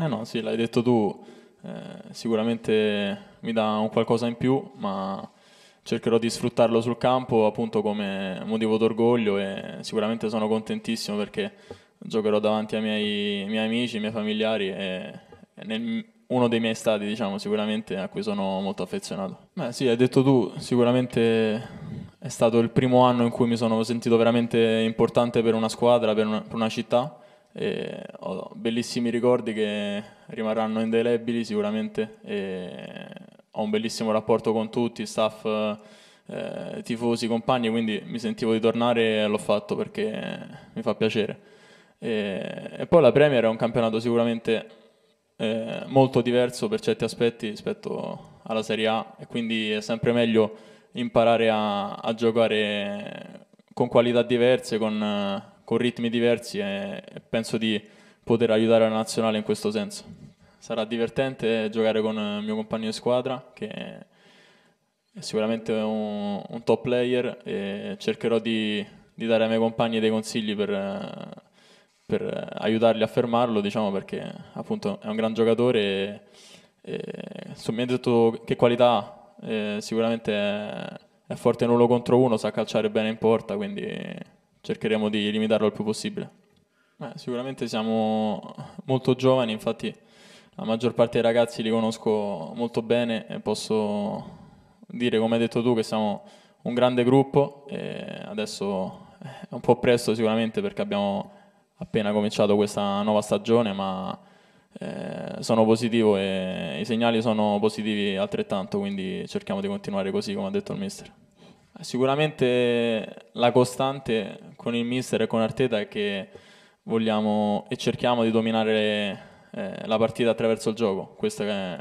Eh no, sì, l'hai detto tu, eh, sicuramente mi dà un qualcosa in più, ma cercherò di sfruttarlo sul campo appunto come motivo d'orgoglio e sicuramente sono contentissimo perché giocherò davanti ai miei, miei amici, ai miei familiari e, e nel, uno dei miei stati diciamo sicuramente a cui sono molto affezionato. Beh sì, hai detto tu, sicuramente è stato il primo anno in cui mi sono sentito veramente importante per una squadra, per una, per una città e ho bellissimi ricordi che rimarranno indelebili sicuramente. E ho un bellissimo rapporto con tutti, staff, eh, tifosi, compagni, quindi mi sentivo di tornare e l'ho fatto perché mi fa piacere. E, e poi la Premier è un campionato sicuramente eh, molto diverso per certi aspetti rispetto alla Serie A e quindi è sempre meglio imparare a, a giocare con qualità diverse, con, con ritmi diversi e penso di poter aiutare la nazionale in questo senso. Sarà divertente giocare con il mio compagno di squadra che è sicuramente un, un top player e cercherò di, di, dare ai miei compagni dei consigli per, per, aiutarli a fermarlo, diciamo perché appunto è un gran giocatore e, e mi ha detto che qualità ha, eh, sicuramente è, è forte in uno contro uno, sa calciare bene in porta, quindi cercheremo di limitarlo il più possibile. Beh, sicuramente siamo molto giovani, infatti la maggior parte dei ragazzi li conosco molto bene e posso dire, come hai detto tu, che siamo un grande gruppo e adesso è un po' presto sicuramente perché abbiamo appena cominciato questa nuova stagione, ma eh, sono positivo e i segnali sono positivi altrettanto, quindi cerchiamo di continuare così come ha detto il mister. Sicuramente la costante con il mister e con Arteta è che vogliamo e cerchiamo di dominare eh, la partita attraverso il gioco. Queste eh,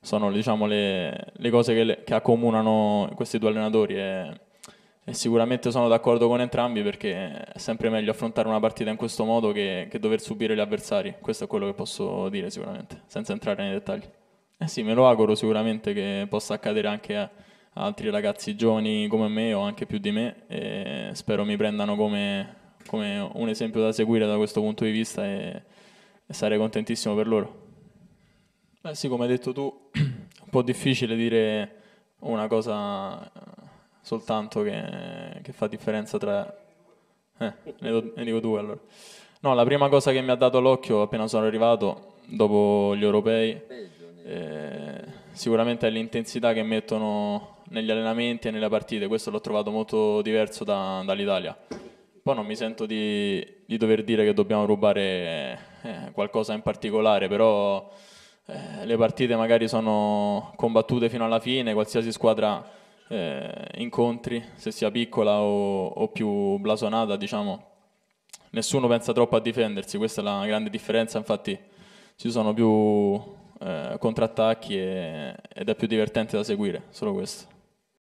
sono diciamo, le, le, cose che, le, che, accomunano questi due allenatori e, e sicuramente sono d'accordo con entrambi perché è sempre meglio affrontare una partita in questo modo che, che, dover subire gli avversari. Questo è quello che posso dire sicuramente, senza entrare nei dettagli. Eh sì, me lo auguro sicuramente che possa accadere anche a altri ragazzi giovani come me o anche più di me e spero mi prendano come, come un esempio da seguire da questo punto di vista e, e sarei contentissimo per loro. Beh sì, come hai detto tu, è un po' difficile dire una cosa eh, soltanto che, che fa differenza tra... Eh, ne, do, ne dico due allora. No, la prima cosa che mi ha dato l'occhio appena sono arrivato, dopo gli europei, eh, sicuramente è l'intensità che mettono negli allenamenti e nelle partite, questo l'ho trovato molto diverso da, dall'Italia. Poi non mi sento di, di dover dire che dobbiamo rubare eh, qualcosa in particolare, però eh, le partite magari sono combattute fino alla fine, qualsiasi squadra eh, incontri, se sia piccola o, o più blasonata, diciamo, nessuno pensa troppo a difendersi, questa è la grande differenza, infatti ci sono più eh, contrattacchi e, ed è più divertente da seguire, solo questo.